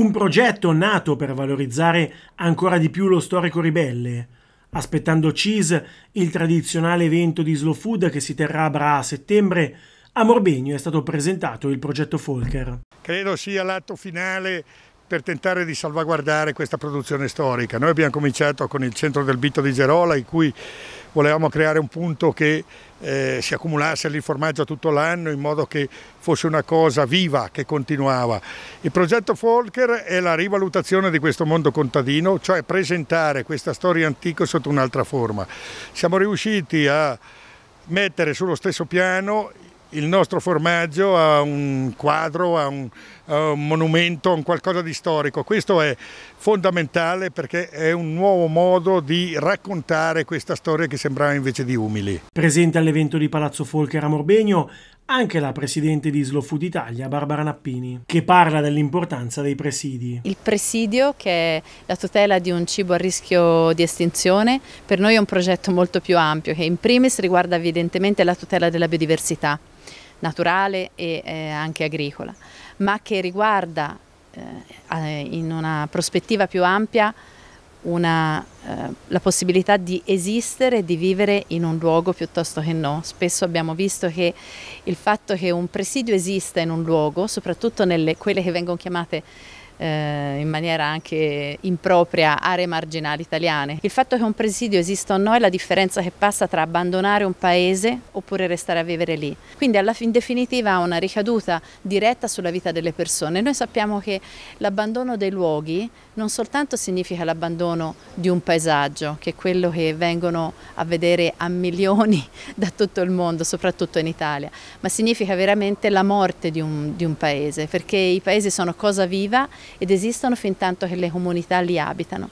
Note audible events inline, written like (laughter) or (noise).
Un progetto nato per valorizzare ancora di più lo storico ribelle, aspettando CIS, il tradizionale evento di slow food che si terrà a Bra a settembre, a Morbegno è stato presentato il progetto Folker. Credo sia l'atto finale per tentare di salvaguardare questa produzione storica. Noi abbiamo cominciato con il centro del Bito di Gerola, in cui volevamo creare un punto che eh, si accumulasse lì il formaggio tutto l'anno in modo che fosse una cosa viva che continuava. Il progetto Folker è la rivalutazione di questo mondo contadino, cioè presentare questa storia antica sotto un'altra forma. Siamo riusciti a mettere sullo stesso piano il nostro formaggio a un quadro, a un, a un, monumento, a un qualcosa di storico. Questo è fondamentale perché è un nuovo modo di raccontare questa storia che sembrava invece di umili. Presente all'evento di Palazzo Folker a Morbegno anche la presidente di Slow Food Italia, Barbara Nappini, che parla dell'importanza dei presidi. Il presidio, che è la tutela di un cibo a rischio di estinzione, per noi è un progetto molto più ampio, che in primis riguarda evidentemente la tutela della biodiversità naturale e eh, anche agricola, ma che riguarda eh, in una prospettiva più ampia una, eh, la possibilità di esistere e di vivere in un luogo piuttosto che no. Spesso abbiamo visto che il fatto che un presidio esista in un luogo, soprattutto nelle quelle che vengono chiamate eh, in maniera anche impropria aree marginali italiane. Il fatto che un presidio esista o no è la differenza che passa tra abbandonare un paese oppure restare a vivere lì. Quindi alla fin definitiva ha una ricaduta diretta sulla vita delle persone. Noi sappiamo che l'abbandono dei luoghi non soltanto significa l'abbandono di un paesaggio, che è quello che vengono a vedere a milioni (laughs) da tutto il mondo, soprattutto in Italia, ma significa veramente la morte di un, di un paese, perché i paesi sono cosa viva ed esistono fin tanto che le comunità li abitano.